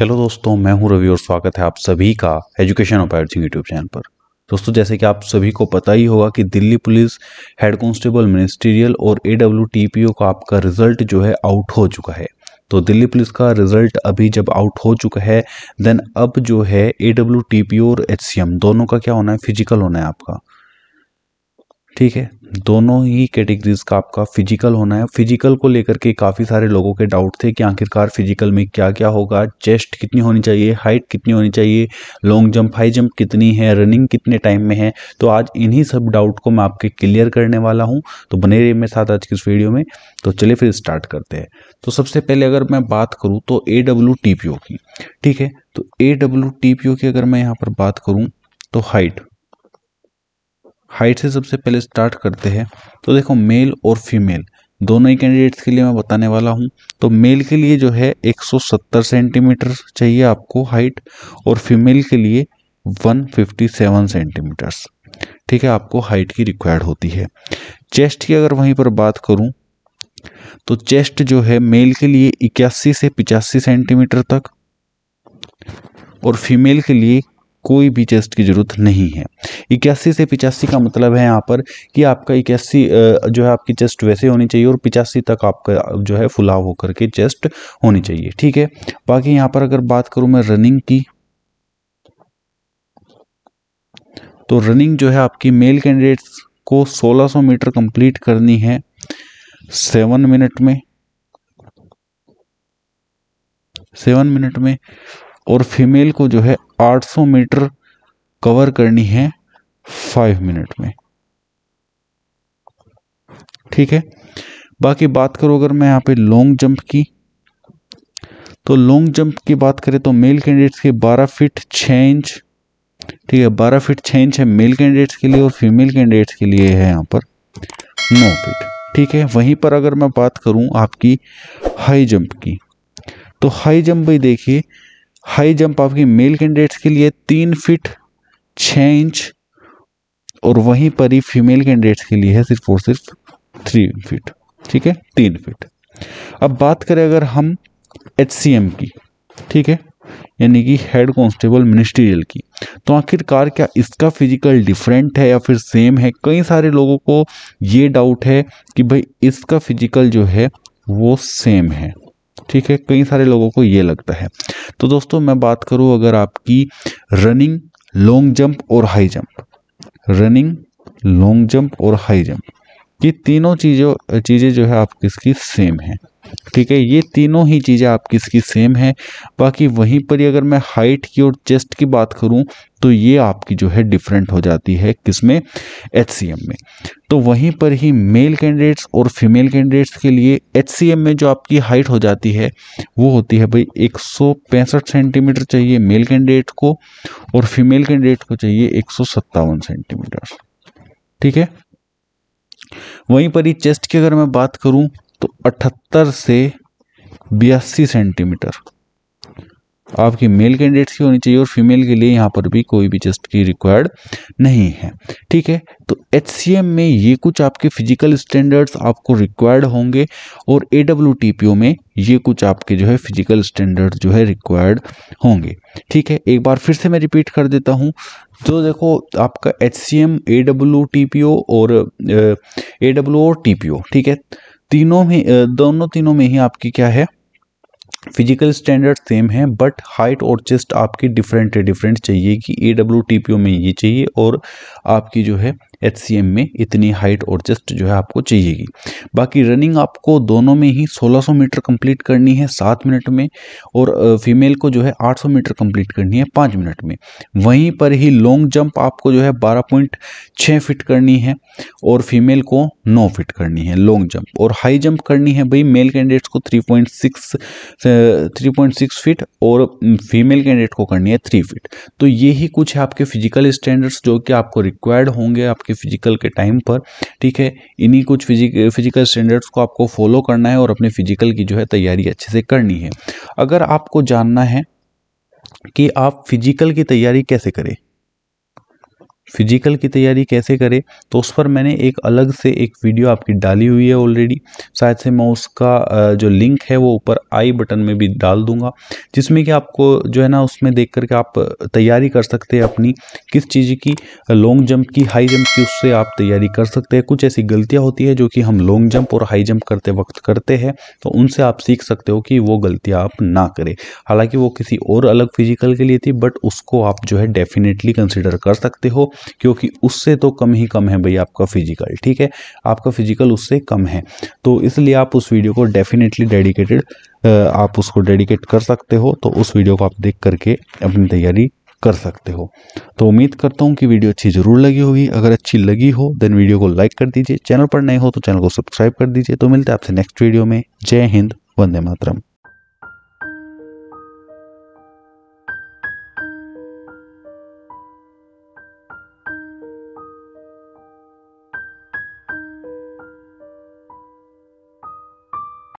hello दोस्तों मैं हूं रवि और स्वागत है आप सभी का एजुकेशन उपायर सिंह यूट्यूब चैनल पर दोस्तों जैसे कि आप सभी को पता ही होगा कि Delhi police head constable ministerial और ए डब्ल्यू का आपका रिजल्ट जो है आउट हो चुका है तो दिल्ली पुलिस का रिजल्ट अभी जब आउट हो चुका है देन अब जो है ए डब्ल्यू और एच दोनों का क्या होना है फिजिकल होना है आपका ठीक है दोनों ही कैटेगरीज का आपका फिजिकल होना है फिजिकल को लेकर के काफ़ी सारे लोगों के डाउट थे कि आखिरकार फिजिकल में क्या क्या होगा चेस्ट कितनी होनी चाहिए हाइट कितनी होनी चाहिए लॉन्ग जंप हाई जंप कितनी है रनिंग कितने टाइम में है तो आज इन्हीं सब डाउट को मैं आपके क्लियर करने वाला हूँ तो बने रही मेरे साथ आज की इस वीडियो में तो चलिए फिर स्टार्ट करते हैं तो सबसे पहले अगर मैं बात करूँ तो A W T P O की ठीक है तो A W T P O की अगर मैं यहाँ पर बात करूँ तो हाइट हाइट से सबसे पहले स्टार्ट करते हैं तो देखो मेल और फीमेल दोनों ही कैंडिडेट्स के लिए मैं बताने वाला हूँ तो मेल के लिए जो है 170 सेंटीमीटर चाहिए आपको हाइट और फीमेल के लिए 157 सेंटीमीटर्स ठीक है आपको हाइट की रिक्वायर्ड होती है चेस्ट की अगर वहीं पर बात करूँ तो चेस्ट जो है मेल के लिए इक्यासी से पिचासी सेंटीमीटर तक और फीमेल के लिए कोई भी टेस्ट की ज़रूरत नहीं है इक्यासी से पिचासी का मतलब है यहाँ पर कि आपका इक्यासी जो है आपकी चेस्ट वैसे होनी चाहिए और पिचासी तक आपका जो है फुलाव होकर के चेस्ट होनी चाहिए ठीक है बाकी यहाँ पर अगर बात करूँ मैं रनिंग की तो रनिंग जो है आपकी मेल कैंडिडेट्स को 1600 मीटर कंप्लीट करनी है सेवन मिनट में सेवन मिनट में और फीमेल को जो है 800 मीटर कवर करनी है फाइव मिनट में ठीक है बाकी बात करो अगर मैं यहाँ पे लॉन्ग जंप की तो लॉन्ग जंप की बात करें तो मेल कैंडिडेट्स के 12 फीट 6 इंच ठीक है 12 फीट 6 इंच है मेल कैंडिडेट्स के लिए और फीमेल कैंडिडेट्स के लिए है यहाँ पर 9 फीट ठीक है वहीं पर अगर मैं बात करूँ आपकी हाई जंप की तो हाई जंप भी देखिए हाई जंप आपकी मेल कैंडिडेट्स के लिए तीन फिट छः इंच और वहीं पर ही फीमेल कैंडिडेट्स के लिए है सिर्फ और सिर्फ थ्री फिट ठीक है तीन फिट अब बात करें अगर हम एच की ठीक है यानी कि हेड कांस्टेबल मिनिस्ट्रियल की तो आखिरकार क्या इसका फिजिकल डिफरेंट है या फिर सेम है कई सारे लोगों को ये डाउट है कि भाई इसका फिजिकल जो है वो सेम है ठीक है कई सारे लोगों को ये लगता है तो दोस्तों मैं बात करूँ अगर आपकी रनिंग लॉन्ग जंप और high jump running long jump और हाई जंप ये तीनों चीज़ों चीज़ें जो है आप किसकी सेम हैं ठीक है ये तीनों ही चीज़ें आप किसकी सेम है बाकी वहीं पर ही अगर मैं हाइट की और चेस्ट की बात करूं तो ये आपकी जो है डिफरेंट हो जाती है किस में एच में तो वहीं पर ही मेल कैंडिडेट्स और फीमेल कैंडिडेट्स के लिए एच में जो आपकी हाइट हो जाती है वो होती है भाई एक सेंटीमीटर चाहिए मेल कैंडिडेट को और फीमेल कैंडिडेट को चाहिए एक सेंटीमीटर ठीक है वहीं पर ही चेस्ट की अगर मैं बात करूँ तो अठहत्तर से बयासी सेंटीमीटर आपकी मेल कैंडिडेट्स की होनी चाहिए और फीमेल के लिए यहाँ पर भी कोई भी जस्ट की रिक्वायर्ड नहीं है ठीक है तो एच में ये कुछ आपके फिजिकल स्टैंडर्ड्स आपको रिक्वायर्ड होंगे और ए डब्ल्यू में ये कुछ आपके जो है फिजिकल स्टैंडर्ड जो है रिक्वायर्ड होंगे ठीक है एक बार फिर से मैं रिपीट कर देता हूँ तो देखो आपका H C M A T P O और ए डब्ल्यू और टी पी ओ ठीक है तीनों में दोनों तीनों में ही आपकी क्या है फिजिकल स्टैंडर्ड सेम है बट हाइट और चेस्ट आपकी डिफरेंट है डिफरेंट चाहिए कि A W T P O में ये चाहिए और आपकी जो है एच में इतनी हाइट और चेस्ट जो है आपको चाहिएगी बाकी रनिंग आपको दोनों में ही 1600 मीटर कंप्लीट करनी है सात मिनट में और फीमेल को जो है 800 मीटर कंप्लीट करनी है पाँच मिनट में वहीं पर ही लॉन्ग जंप आपको जो है बारह पॉइंट छः फिट करनी है और फीमेल को नौ फिट करनी है लॉन्ग जंप और हाई जंप करनी है भाई मेल कैंडिडेट्स को three point six three point six feet और फीमेल कैंडिडेट को करनी है थ्री फिट तो यही कुछ है आपके फिजिकल स्टैंडर्ड्स जो कि आपको रिक्वायर्ड होंगे आपके आपके फिजिकल के टाइम पर ठीक है इन्हीं कुछ फिजिक फिजिकल स्टैंडर्ड्स को आपको फॉलो करना है और अपने फिजिकल की जो है तैयारी अच्छे से करनी है अगर आपको जानना है कि आप फिजिकल की तैयारी कैसे करें फिजिकल की तैयारी कैसे करें तो उस पर मैंने एक अलग से एक वीडियो आपकी डाली हुई है ऑलरेडी शायद से मैं उसका जो लिंक है वो ऊपर आई बटन में भी डाल दूंगा जिसमें कि आपको जो है ना उसमें देख करके आप तैयारी कर सकते हैं अपनी किस चीज़ की लॉन्ग जंप की हाई जंप की उससे आप तैयारी कर सकते हैं कुछ ऐसी गलतियाँ होती है जो कि हम लॉन्ग जंप और हाई जंप करते वक्त करते हैं तो उनसे आप सीख सकते हो कि वो गलतियाँ आप ना करें हालाँकि वो किसी और अलग फिजिकल के लिए थी बट उसको आप जो है डेफिनेटली कंसिडर कर सकते हो क्योंकि उससे तो कम ही कम है भाई आपका फिजिकल ठीक है आपका फिजिकल उससे कम है तो इसलिए आप उस वीडियो को डेफिनेटली डेडिकेटेड आप उसको डेडिकेट कर सकते हो तो उस वीडियो को आप देख करके अपनी तैयारी कर सकते हो तो उम्मीद करता हूँ कि वीडियो अच्छी ज़रूर लगी होगी अगर अच्छी लगी हो देन वीडियो को लाइक कर दीजिए चैनल पर नए हो तो चैनल को सब्सक्राइब कर दीजिए तो मिलते हैं आपसे नेक्स्ट वीडियो में जय हिंद वंदे मातरम